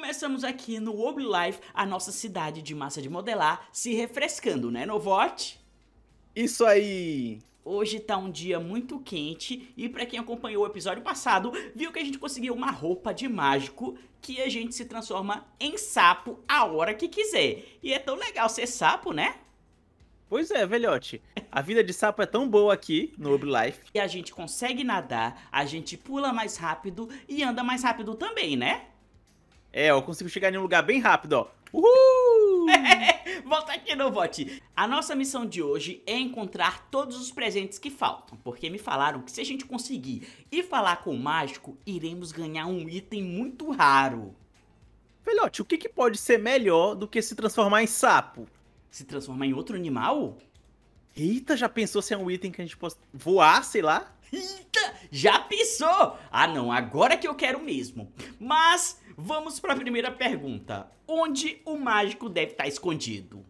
começamos aqui no Oblife, a nossa cidade de massa de modelar, se refrescando, né, Novote? Isso aí! Hoje tá um dia muito quente e para quem acompanhou o episódio passado, viu que a gente conseguiu uma roupa de mágico que a gente se transforma em sapo a hora que quiser. E é tão legal ser sapo, né? Pois é, velhote. A vida de sapo é tão boa aqui no Oblife. E a gente consegue nadar, a gente pula mais rápido e anda mais rápido também, né? É, eu consigo chegar em um lugar bem rápido, ó. Uhul! Volta aqui no bote. A nossa missão de hoje é encontrar todos os presentes que faltam, porque me falaram que se a gente conseguir e falar com o mágico, iremos ganhar um item muito raro. Velhote, o que, que pode ser melhor do que se transformar em sapo? Se transformar em outro animal? Eita, já pensou se é um item que a gente possa voar, sei lá? Eita, já pensou? Ah não, agora que eu quero mesmo. Mas Vamos para a primeira pergunta. Onde o mágico deve estar tá escondido?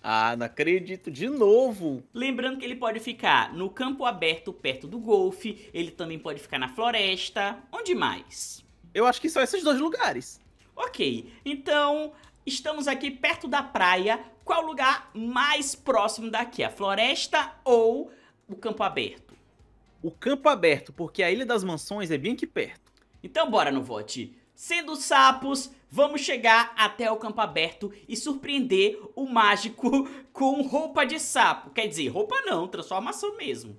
Ah, não acredito, de novo! Lembrando que ele pode ficar no campo aberto perto do golfe, ele também pode ficar na floresta, onde mais? Eu acho que são esses dois lugares. Ok, então estamos aqui perto da praia, qual o lugar mais próximo daqui? A floresta ou o campo aberto? O campo aberto, porque a Ilha das Mansões é bem aqui perto. Então bora no vote. Sendo sapos, vamos chegar até o campo aberto e surpreender o mágico com roupa de sapo. Quer dizer, roupa não, transformação mesmo.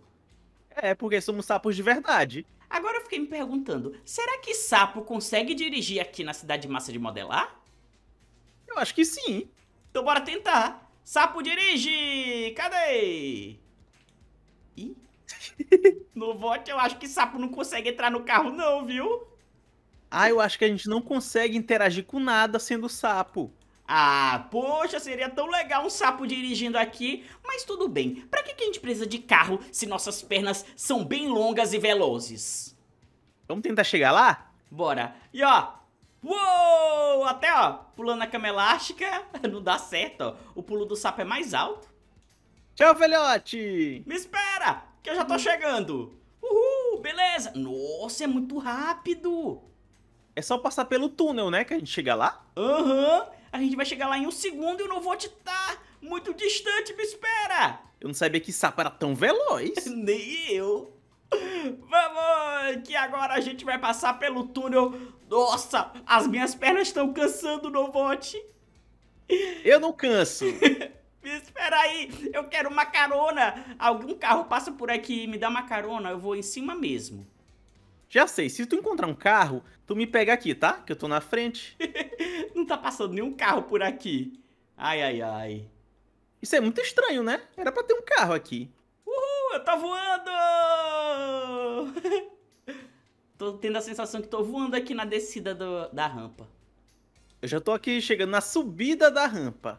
É, porque somos sapos de verdade. Agora eu fiquei me perguntando, será que sapo consegue dirigir aqui na cidade de massa de modelar? Eu acho que sim. Então bora tentar. Sapo dirige! Cadê? Ih? no voto eu acho que sapo não consegue entrar no carro não, viu? Ah, eu acho que a gente não consegue interagir com nada sendo sapo. Ah, poxa, seria tão legal um sapo dirigindo aqui, mas tudo bem. Pra que, a gente precisa de carro se nossas pernas são bem longas e velozes? Vamos tentar chegar lá? Bora. E ó, uou, até ó, pulando a cama elástica, não dá certo, ó. O pulo do sapo é mais alto. Tchau, velhote! Me espera, que eu já tô chegando. Uhul, beleza. Nossa, é muito rápido. É só passar pelo túnel, né? Que a gente chega lá. Aham. Uhum. A gente vai chegar lá em um segundo e eu não vou te estar muito distante, me espera! Eu não sabia que sapo era tão veloz. Nem eu. Vamos, que agora a gente vai passar pelo túnel. Nossa, as minhas pernas estão cansando, Novote. Eu não canso. me espera aí, eu quero uma carona. Algum carro passa por aqui e me dá uma carona, eu vou em cima mesmo. Já sei, se tu encontrar um carro, Tu me pega aqui, tá? Que eu tô na frente. não tá passando nenhum carro por aqui. Ai, ai, ai. Isso é muito estranho, né? Era pra ter um carro aqui. Uhul, eu tô voando! tô tendo a sensação que tô voando aqui na descida do, da rampa. Eu já tô aqui chegando na subida da rampa.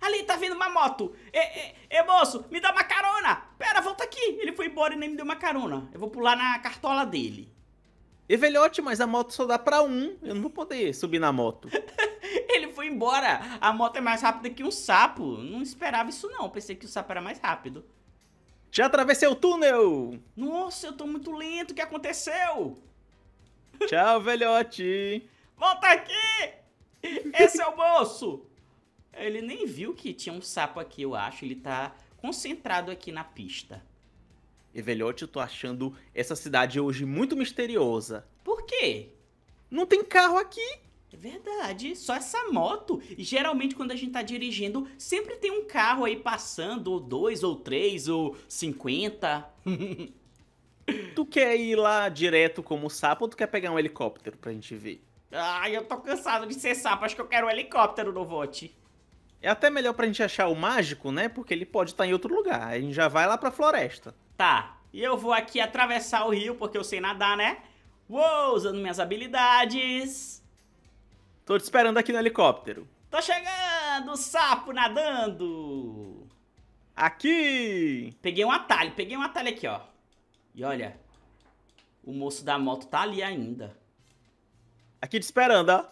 Ali, tá vindo uma moto! Ê, ê, ê, moço, me dá uma carona! Pera, volta aqui! Ele foi embora e nem me deu uma carona. Eu vou pular na cartola dele. Velhote, mas a moto só dá pra um. Eu não vou poder subir na moto. Ele foi embora. A moto é mais rápida que um sapo. Não esperava isso, não. Pensei que o sapo era mais rápido. Já atravessei o túnel! Nossa, eu tô muito lento. O que aconteceu? Tchau, velhote! Volta aqui! Esse é o moço! Ele nem viu que tinha um sapo aqui, eu acho. Ele tá concentrado aqui na pista. Evelhote, eu tô achando essa cidade hoje muito misteriosa. Por quê? Não tem carro aqui. É verdade, só essa moto. E Geralmente quando a gente tá dirigindo, sempre tem um carro aí passando, ou dois, ou três, ou cinquenta. tu quer ir lá direto como sapo ou tu quer pegar um helicóptero pra gente ver? Ai, eu tô cansado de ser sapo, acho que eu quero um helicóptero no vote. É até melhor pra gente achar o mágico, né? Porque ele pode estar tá em outro lugar. A gente já vai lá pra floresta. Tá, e eu vou aqui atravessar o rio, porque eu sei nadar, né? Uou, usando minhas habilidades. Tô te esperando aqui no helicóptero. Tô chegando, sapo nadando. Aqui! Peguei um atalho, peguei um atalho aqui, ó. E olha, o moço da moto tá ali ainda. Aqui te esperando, ó.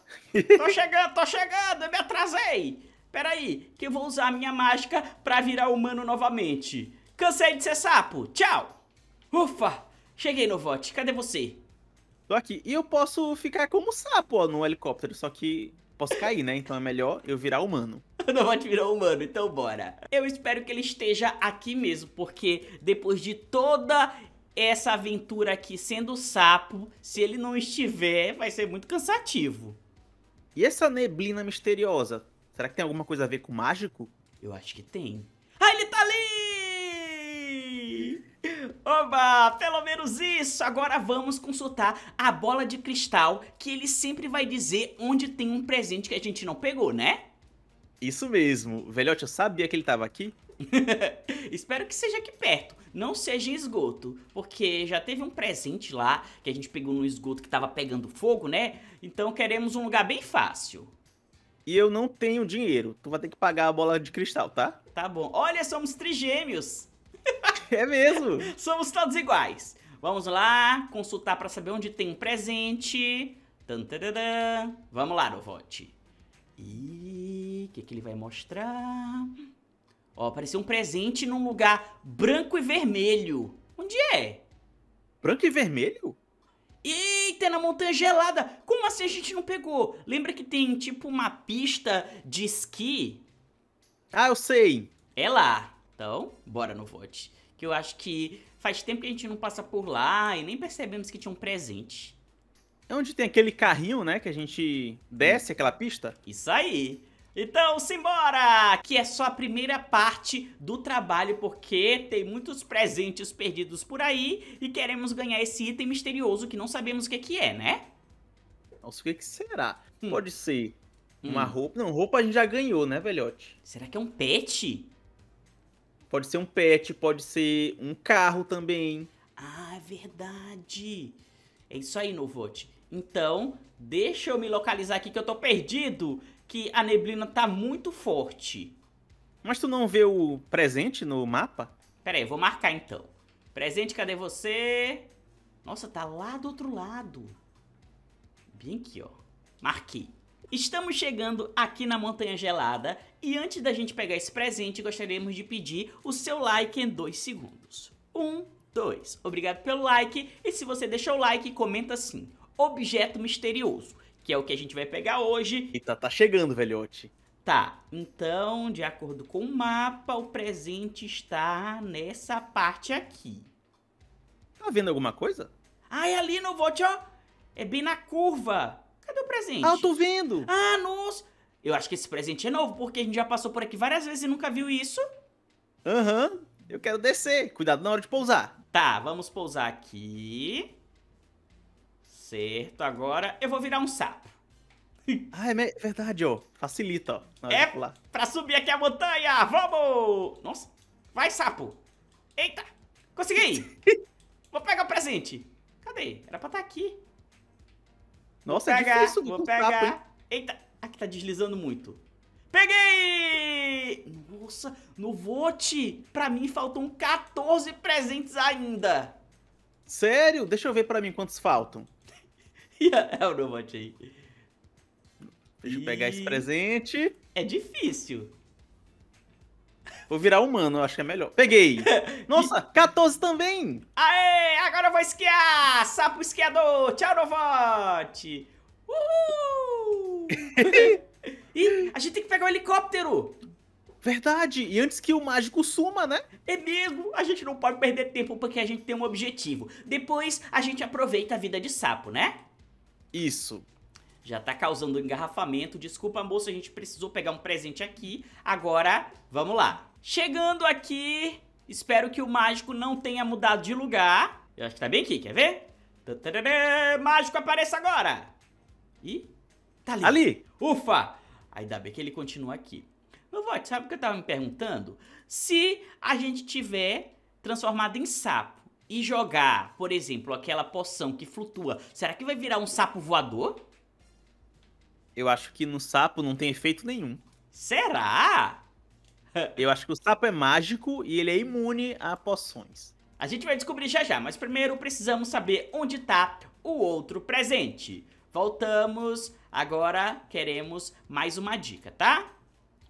tô chegando, tô chegando, eu me atrasei. Peraí, que eu vou usar a minha mágica pra virar humano novamente. Cansei de ser sapo. Tchau. Ufa, cheguei no vote. Cadê você? Tô aqui. E eu posso ficar como sapo ó, no helicóptero, só que posso cair, né? Então é melhor eu virar humano. O Novot virou humano, então bora. Eu espero que ele esteja aqui mesmo, porque depois de toda essa aventura aqui sendo sapo, se ele não estiver, vai ser muito cansativo. E essa neblina misteriosa? Será que tem alguma coisa a ver com mágico? Eu acho que tem. Oba, pelo menos isso! Agora vamos consultar a bola de cristal, que ele sempre vai dizer onde tem um presente que a gente não pegou, né? Isso mesmo. Velhote, eu sabia que ele estava aqui. Espero que seja aqui perto, não seja em esgoto, porque já teve um presente lá que a gente pegou no esgoto que estava pegando fogo, né? Então queremos um lugar bem fácil. E eu não tenho dinheiro, tu vai ter que pagar a bola de cristal, tá? Tá bom. Olha, somos trigêmeos. É mesmo. Somos todos iguais. Vamos lá consultar para saber onde tem presente. Tantararã. Vamos lá, Novote. E o que, que ele vai mostrar? Ó, apareceu um presente num lugar branco e vermelho. Onde é? Branco e vermelho? Eita, na montanha gelada! Como assim a gente não pegou? Lembra que tem tipo uma pista de esqui? Ah, eu sei! É lá. Então, bora no vote que eu acho que faz tempo que a gente não passa por lá e nem percebemos que tinha um presente. É onde tem aquele carrinho, né, que a gente desce aquela pista? Isso aí. Então, simbora! Que é só a primeira parte do trabalho, porque tem muitos presentes perdidos por aí e queremos ganhar esse item misterioso que não sabemos o que, que é, né? Nossa, o que, que será? Hum. Pode ser uma hum. roupa. Não, roupa a gente já ganhou, né, velhote? Será que é um pet? Pode ser um pet, pode ser um carro também. Ah, é verdade. É isso aí, Novote. Então, deixa eu me localizar aqui que eu tô perdido, que a neblina tá muito forte. Mas tu não vê o presente no mapa? Pera aí, vou marcar então. Presente, cadê você? Nossa, tá lá do outro lado. Bem aqui, ó. Marquei. Estamos chegando aqui na Montanha Gelada e antes da gente pegar esse presente, gostaríamos de pedir o seu like em dois segundos. Um, dois. Obrigado pelo like e se você deixou o like, comenta assim: objeto misterioso, que é o que a gente vai pegar hoje. E tá, tá chegando, velhote. Tá, então, de acordo com o mapa, o presente está nessa parte aqui. Tá vendo alguma coisa? Ai, ali no volte, ó. É bem na curva. Cadê o presente? Ah, eu tô vendo. Ah, nossa. Eu acho que esse presente é novo, porque a gente já passou por aqui várias vezes e nunca viu isso. Aham. Uhum. Eu quero descer. Cuidado na hora de pousar. Tá, vamos pousar aqui. Certo, agora eu vou virar um sapo. Ah, é verdade, ó. Facilita, ó. é pra subir aqui a montanha. Vamos! Nossa. Vai, sapo. Eita. Consegui. vou pegar o presente. Cadê? Era pra estar tá aqui. Nossa, é vou pegar, é difícil. Vou pegar. Papo, Eita, aqui tá deslizando muito. Peguei! Nossa, no vote, pra mim faltam 14 presentes ainda. Sério? Deixa eu ver pra mim quantos faltam. é o meu vote aí. Deixa e... eu pegar esse presente. É difícil. Vou virar humano, acho que é melhor. Peguei! Nossa, 14 também! Aê! Agora eu vou esquiar! Sapo esquiador! Tchau, Novote! Uhul! Ih, a gente tem que pegar o um helicóptero! Verdade! E antes que o mágico suma, né? É mesmo! A gente não pode perder tempo porque a gente tem um objetivo. Depois a gente aproveita a vida de sapo, né? Isso. Já tá causando engarrafamento. Desculpa, moça, a gente precisou pegar um presente aqui. Agora, vamos lá. Chegando aqui, espero que o mágico não tenha mudado de lugar. Eu acho que tá bem aqui, quer ver? mágico apareça agora! Ih, tá ali. Ali! Ufa! Ainda bem que ele continua aqui. Meu voto, sabe o que eu tava me perguntando? Se a gente tiver transformado em sapo e jogar, por exemplo, aquela poção que flutua, será que vai virar um sapo voador? Eu acho que no sapo não tem efeito nenhum. Será? Eu acho que o sapo é mágico e ele é imune a poções. A gente vai descobrir já já, mas primeiro precisamos saber onde está o outro presente. Voltamos, agora queremos mais uma dica, tá?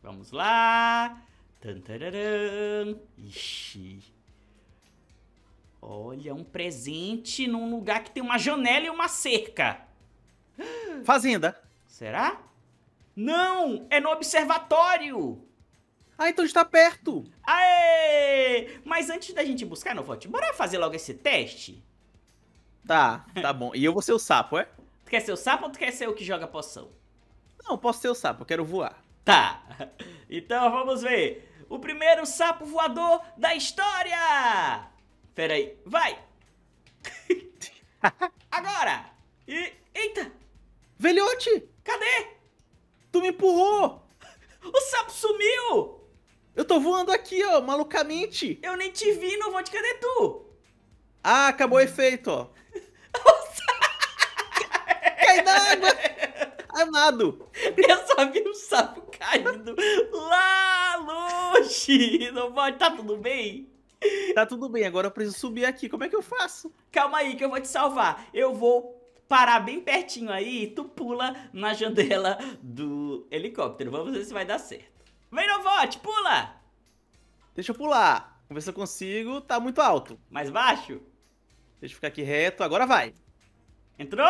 Vamos lá. Tantararam. Ixi. Olha, um presente num lugar que tem uma janela e uma cerca. Fazenda. Será? Não, é no observatório. Ah, então está perto. Aê! Mas antes da gente buscar no vote, bora fazer logo esse teste? Tá, tá bom. E eu vou ser o sapo, é? Tu quer ser o sapo ou tu quer ser o que joga poção? Não, posso ser o sapo, eu quero voar. Tá. Então vamos ver. O primeiro sapo voador da história! Pera aí, vai! Agora! E. Eita! Velhote! Cadê? Tu me empurrou! O sapo sumiu! Eu tô voando aqui, ó, malucamente. Eu nem te vi, não vou te cadê tu? Ah, acabou o efeito, ó. Cai na água! Amado! Eu só vi um sapo caindo lá longe! Não pode, tá tudo bem? Tá tudo bem, agora eu preciso subir aqui. Como é que eu faço? Calma aí que eu vou te salvar. Eu vou parar bem pertinho aí e tu pula na janela do helicóptero. Vamos ver se vai dar certo. Vem, Novote, pula! Deixa eu pular. Vamos ver se eu consigo. Tá muito alto. Mais baixo? Deixa eu ficar aqui reto. Agora vai. Entrou?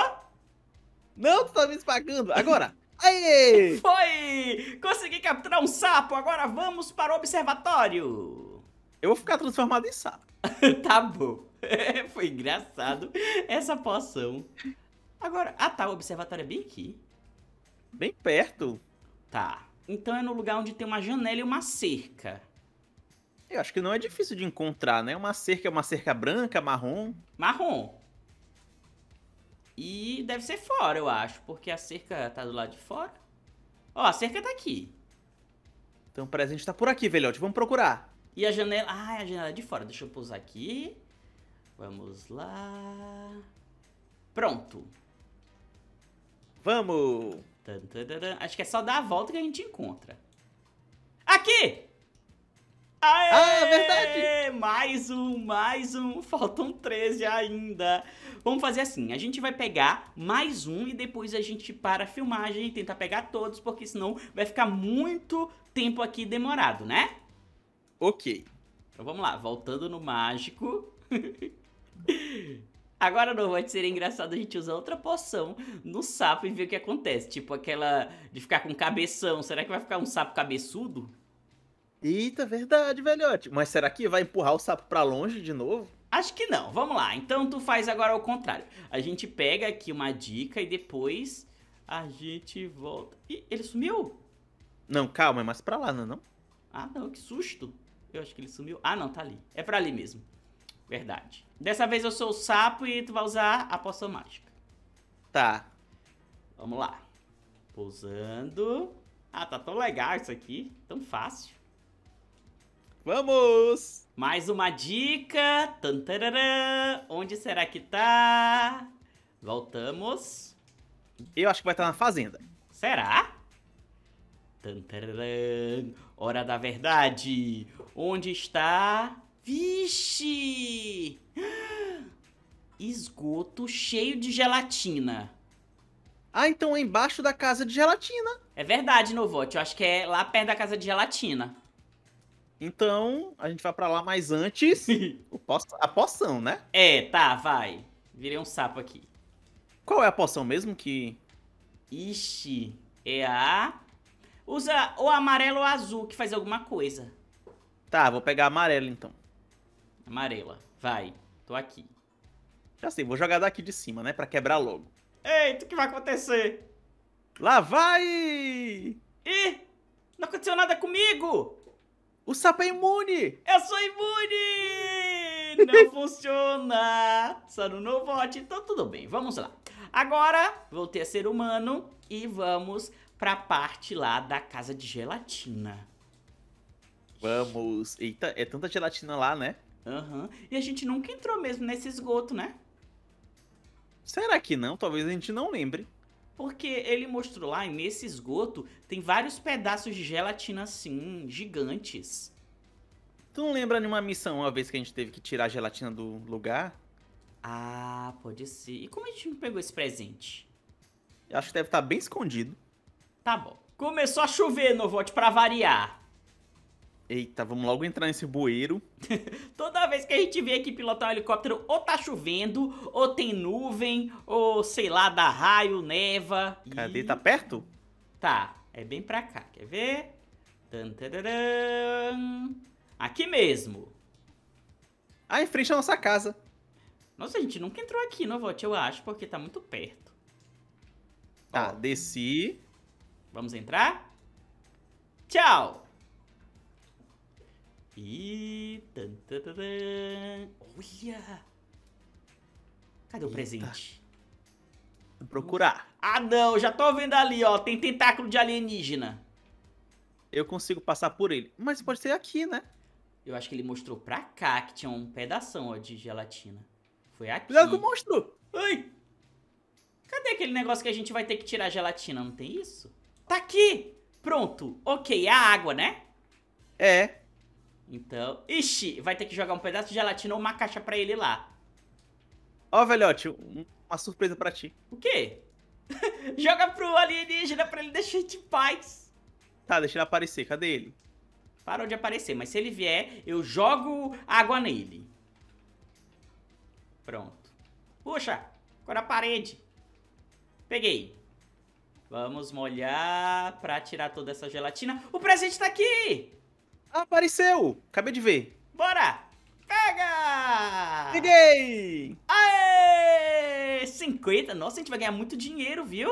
Não, tu tá me espagando. Agora. Aê! Foi! Consegui capturar um sapo. Agora vamos para o observatório. Eu vou ficar transformado em sapo. tá bom. Foi engraçado essa poção. Agora, ah tá, o observatório é bem aqui. Bem perto. Tá. Então é no lugar onde tem uma janela e uma cerca. Eu acho que não é difícil de encontrar, né? Uma cerca é uma cerca branca, marrom. Marrom. E deve ser fora, eu acho, porque a cerca tá do lado de fora. Ó, a cerca tá aqui. Então o presente tá por aqui, velhote. Vamos procurar. E a janela. Ah, é a janela é de fora. Deixa eu pousar aqui. Vamos lá. Pronto. Vamos! Acho que é só dar a volta que a gente encontra. Aqui! Aê! Ah, é verdade! Mais um, mais um. Faltam 13 ainda. Vamos fazer assim, a gente vai pegar mais um e depois a gente para a filmagem e tentar pegar todos, porque senão vai ficar muito tempo aqui demorado, né? Ok. Então vamos lá, voltando no mágico. Agora não, vai ser engraçado a gente usar outra poção no sapo e ver o que acontece. Tipo aquela de ficar com cabeção. Será que vai ficar um sapo cabeçudo? Eita, verdade, velhote. Mas será que vai empurrar o sapo para longe de novo? Acho que não. Vamos lá. Então tu faz agora ao contrário. A gente pega aqui uma dica e depois a gente volta. Ih, ele sumiu? Não, calma, é mais pra lá, não é não? Ah, não, que susto. Eu acho que ele sumiu. Ah, não, tá ali. É pra ali mesmo. Verdade. Dessa vez eu sou o sapo e tu vai usar a poção mágica. Tá. Vamos lá. Pousando. Ah, tá tão legal isso aqui. Tão fácil. Vamos! Mais uma dica. Tantararã. Onde será que tá? Voltamos. Eu acho que vai estar na fazenda. Será? Tantararã. Hora da verdade. Onde está Vixe! Esgoto cheio de gelatina. Ah, então é embaixo da casa de gelatina. É verdade, Novote. Eu acho que é lá perto da casa de gelatina. Então, a gente vai para lá, mas antes, a poção, né? É, tá, vai. Virei um sapo aqui. Qual é a poção mesmo que... Ixi, é a... Usa ou amarelo ou azul que faz alguma coisa. Tá, vou pegar amarelo então. Amarela. Vai. Tô aqui. Já sei, vou jogar daqui de cima, né? Pra quebrar logo. Eita, o que vai acontecer? Lá vai! Ih! Não aconteceu nada comigo! O sapo é imune! Eu sou imune! Não funciona! Só no Novot, então tudo bem, vamos lá. Agora, voltei a ser humano e vamos pra parte lá da casa de gelatina. Vamos. Eita, é tanta gelatina lá, né? Aham. Uhum. E a gente nunca entrou mesmo nesse esgoto, né? Será que não? Talvez a gente não lembre. Porque ele mostrou lá, e nesse esgoto tem vários pedaços de gelatina assim, gigantes. Tu não lembra de uma missão uma vez que a gente teve que tirar a gelatina do lugar? Ah, pode ser. E como a gente não pegou esse presente? Eu acho que deve estar tá bem escondido. Tá bom. Começou a chover, Novote, para variar. Eita, vamos logo entrar nesse bueiro. Toda vez que a gente vê aqui pilotar um helicóptero, ou tá chovendo, ou tem nuvem, ou sei lá, dá raio, neva. Cadê? E... Tá perto? Tá, é bem pra cá. Quer ver? Aqui mesmo. Ah, em frente à nossa casa. Nossa, a gente nunca entrou aqui, não, Vote, eu acho, porque tá muito perto. Tá, Ó. desci. Vamos entrar? Tchau! aqui. Olha! Cadê o presente? Vou procurar. Ah, não, já tô vendo ali, ó. Tem tentáculo de alienígena. Eu consigo passar por ele. Mas pode ser aqui, né? Eu acho que ele mostrou pra cá que tinha um pedação ó, de gelatina. Foi aqui. Cuidado com o monstro! Ai! Cadê aquele negócio que a gente vai ter que tirar a gelatina? Não tem isso? Tá aqui! Pronto! Ok, é a água, né? É. Então, ixi, vai ter que jogar um pedaço de gelatina ou uma caixa pra ele lá. Ó, oh, velhote, uma surpresa pra ti. O quê? Joga pro alienígena pra ele deixar de paz. Tá, deixa ele aparecer, cadê ele? Parou de aparecer, mas se ele vier, eu jogo água nele. Pronto. Puxa, ficou na parede. Peguei. Vamos molhar pra tirar toda essa gelatina. O presente tá aqui! Apareceu! Acabei de ver. Bora! Pega! Peguei! Aê! 50? Nossa, a gente vai ganhar muito dinheiro, viu?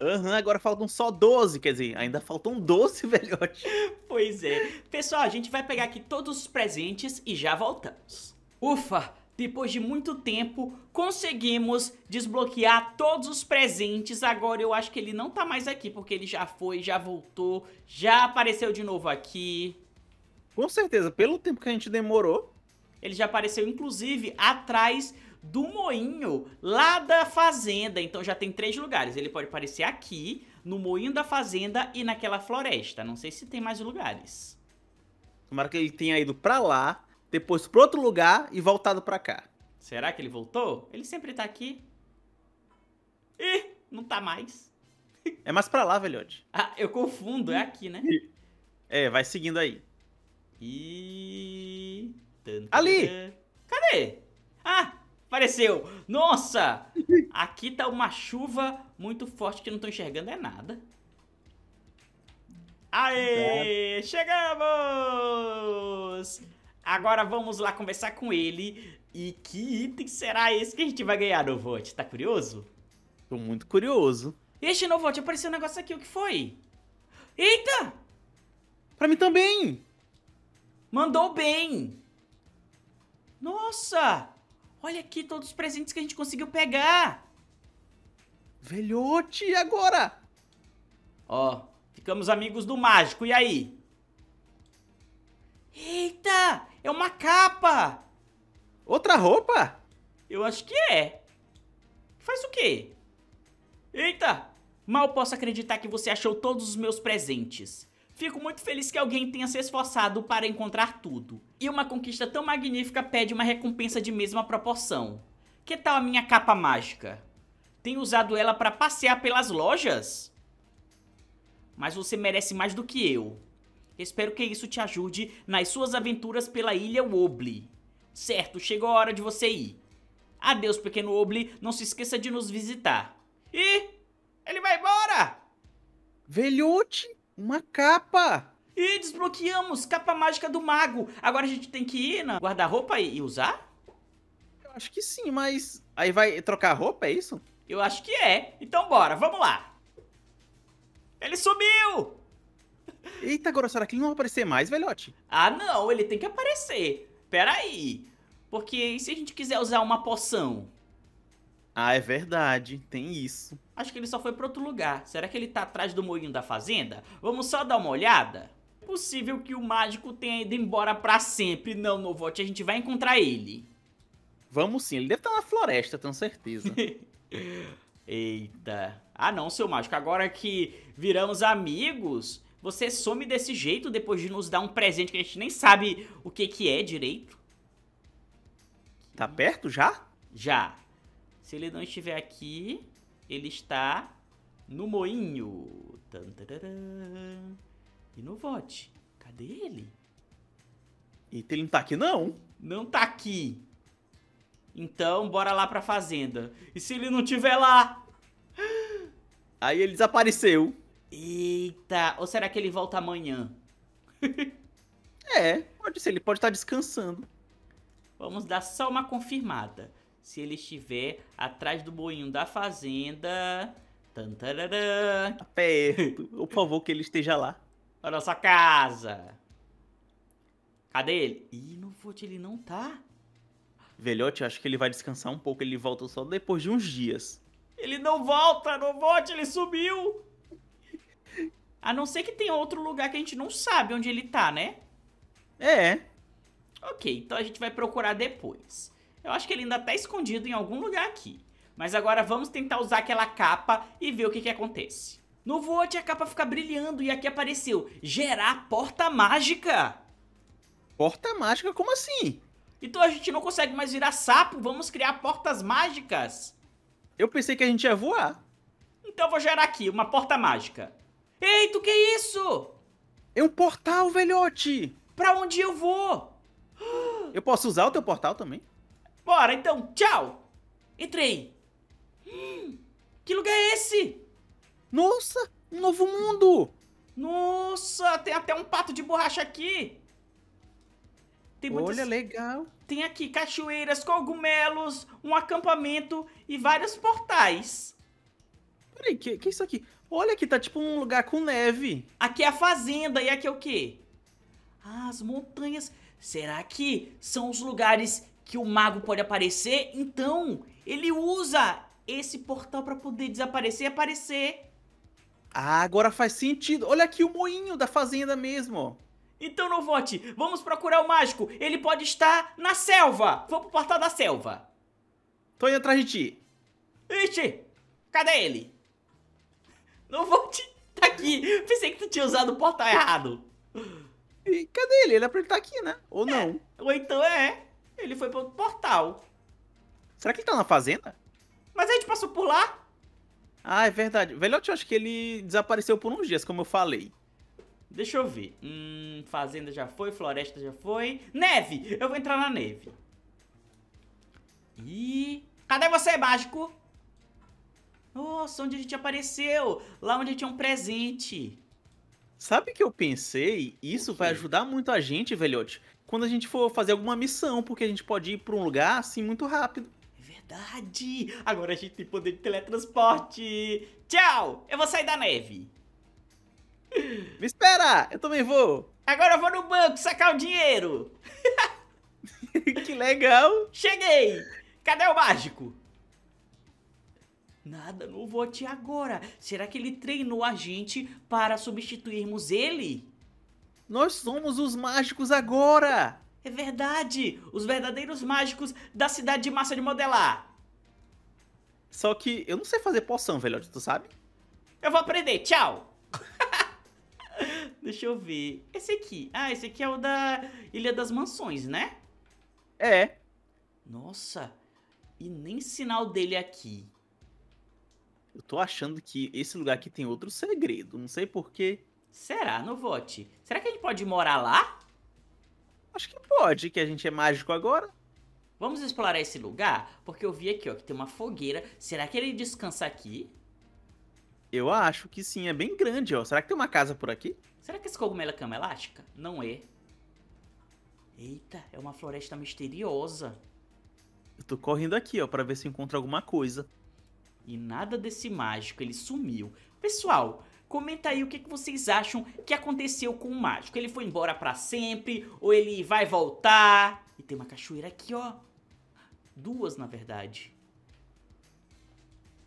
Aham, uhum, agora faltam só 12, quer dizer, ainda faltam 12, velhote. Pois é. Pessoal, a gente vai pegar aqui todos os presentes e já voltamos. Ufa! Depois de muito tempo, conseguimos desbloquear todos os presentes. Agora eu acho que ele não tá mais aqui, porque ele já foi, já voltou, já apareceu de novo aqui. Com certeza, pelo tempo que a gente demorou. Ele já apareceu, inclusive, atrás do moinho lá da fazenda. Então já tem três lugares. Ele pode aparecer aqui, no moinho da fazenda e naquela floresta. Não sei se tem mais lugares. Tomara que ele tenha ido pra lá, depois pra outro lugar e voltado pra cá. Será que ele voltou? Ele sempre tá aqui. Ih, não tá mais. É mais pra lá, velhote. Ah, eu confundo, é aqui, né? É, vai seguindo aí. E. Ali! Cadê? Ah! Apareceu! Nossa! Aqui tá uma chuva muito forte que não tô enxergando é nada. Aê! Então. Chegamos! Agora vamos lá conversar com ele. E que item será esse que a gente vai ganhar, Novote? Tá curioso? Tô muito curioso. Este Novote, apareceu um negócio aqui, o que foi? Eita! Pra mim também! Mandou bem. Nossa! Olha aqui todos os presentes que a gente conseguiu pegar. Velhote, e agora? Ó, ficamos amigos do mágico, e aí? Eita! É uma capa! Outra roupa? Eu acho que é. Faz o quê? Eita! Mal posso acreditar que você achou todos os meus presentes. Fico muito feliz que alguém tenha se esforçado para encontrar tudo. E uma conquista tão magnífica pede uma recompensa de mesma proporção. Que tal a minha capa mágica? Tenho usado ela para passear pelas lojas? Mas você merece mais do que eu. Espero que isso te ajude nas suas aventuras pela Ilha Wobbly. Certo, chegou a hora de você ir. Adeus, pequeno Wobbly, não se esqueça de nos visitar. E ele vai embora! Velhote! Uma capa! E desbloqueamos! Capa mágica do mago! Agora a gente tem que ir na guarda-roupa e usar? Eu acho que sim, mas... Aí vai trocar roupa, é isso? Eu acho que é. Então bora, vamos lá! Ele sumiu! Eita, agora será que ele não vai aparecer mais, velhote? Ah, não, ele tem que aparecer. Pera aí. Porque e se a gente quiser usar uma poção? Ah, é verdade, tem isso. Acho que ele só foi para outro lugar. Será que ele tá atrás do moinho da fazenda? Vamos só dar uma olhada? É possível que o mágico tenha ido embora para sempre. Não, Novote, a gente vai encontrar ele. Vamos sim, ele deve estar tá na floresta, tenho certeza. Eita. Ah não, seu mágico, agora que viramos amigos, você some desse jeito depois de nos dar um presente que a gente nem sabe o que que é direito. Tá perto já? Já. Se ele não estiver aqui, ele está no moinho. E no vote. Cadê ele? Eita, ele não tá aqui não. Não tá aqui. Então, bora lá pra fazenda. E se ele não tiver lá? Aí ele desapareceu. Eita, ou será que ele volta amanhã? é, pode ser, ele pode estar tá descansando. Vamos dar só uma confirmada se ele estiver atrás do boinho da fazenda. Tantararã. Perto. Ou, por favor, que ele esteja lá. A nossa casa. Cadê ele? Ih, no Forte ele não tá. Velhote, acho que ele vai descansar um pouco. Ele volta só depois de uns dias. Ele não volta no vote, ele sumiu. A não ser que tenha outro lugar que a gente não sabe onde ele tá, né? É. Ok, então a gente vai procurar depois. Eu acho que ele ainda tá escondido em algum lugar aqui. Mas agora vamos tentar usar aquela capa e ver o que que acontece. No Vote a capa fica brilhando e aqui apareceu gerar porta mágica. Porta mágica? Como assim? Então a gente não consegue mais virar sapo, vamos criar portas mágicas. Eu pensei que a gente ia voar. Então eu vou gerar aqui uma porta mágica. Eita, o que é isso? É um portal, velhote. Pra onde eu vou? Eu posso usar o teu portal também? Bora, então, tchau! Entrei! Hum, que lugar é esse? Nossa, um novo mundo! Nossa, tem até um pato de borracha aqui! Tem Olha, legal! Tem aqui cachoeiras, cogumelos, um acampamento e vários portais. Peraí, que, que é isso aqui? Olha aqui, tá tipo um lugar com neve. Aqui é a fazenda e aqui é o quê? Ah, as montanhas. Será que são os lugares que o mago pode aparecer, então ele usa esse portal para poder desaparecer e aparecer. Ah, agora faz sentido. Olha aqui o moinho da fazenda mesmo. Então não Vamos procurar o mágico. Ele pode estar na selva. Vamos pro portal da selva. Tô indo atrás de ti. Ixi, cadê ele? Não Tá aqui. Pensei que tu tinha usado o portal errado. E cadê ele? Ele é pra ele estar tá aqui, né? Ou é, não. Ou então é. Ele foi pro portal. Será que ele tá na fazenda? Mas a gente passou por lá. Ah, é verdade. Velhote, eu acho que ele desapareceu por uns dias, como eu falei. Deixa eu ver. Hum, fazenda já foi, floresta já foi. Neve! Eu vou entrar na neve. E Cadê você, mágico? Nossa, onde a gente apareceu? Lá onde tinha um presente. Sabe o que eu pensei? Isso vai ajudar muito a gente, velhote quando a gente for fazer alguma missão, porque a gente pode ir para um lugar assim muito rápido. É verdade! Agora a gente tem poder de teletransporte! Tchau! Eu vou sair da neve! Me espera! Eu também vou! Agora eu vou no banco sacar o dinheiro! que legal! Cheguei! Cadê o mágico? Nada, não vou até agora. Será que ele treinou a gente para substituirmos ele? Nós somos os mágicos agora! É verdade! Os verdadeiros mágicos da cidade de massa de modelar! Só que eu não sei fazer poção, velho, tu sabe? Eu vou aprender, tchau! Deixa eu ver. Esse aqui. Ah, esse aqui é o da Ilha das Mansões, né? É. Nossa, e nem sinal dele aqui. Eu tô achando que esse lugar aqui tem outro segredo, não sei porquê. Será? No vote. Será que a gente pode morar lá? Acho que pode, que a gente é mágico agora. Vamos explorar esse lugar? Porque eu vi aqui, ó, que tem uma fogueira. Será que ele descansa aqui? Eu acho que sim, é bem grande, ó. Será que tem uma casa por aqui? Será que esse cogumelo é cama elástica? Não é. Eita, é uma floresta misteriosa. Eu tô correndo aqui, ó, pra ver se encontro alguma coisa. E nada desse mágico, ele sumiu. Pessoal, Comenta aí o que, que vocês acham que aconteceu com o mágico. Ele foi embora pra sempre ou ele vai voltar? E tem uma cachoeira aqui, ó. Duas, na verdade.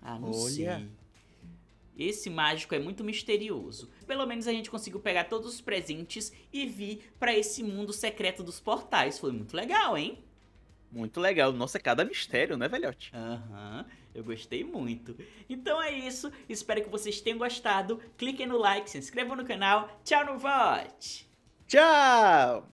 Ah, não Olha. sei. Esse mágico é muito misterioso. Pelo menos a gente conseguiu pegar todos os presentes e vir para esse mundo secreto dos portais. Foi muito legal, hein? Muito legal. Nossa, é cada mistério, né, velhote? Aham. Uhum. Eu gostei muito. Então é isso. Espero que vocês tenham gostado. Cliquem no like, se inscrevam no canal. Tchau no vote! Tchau!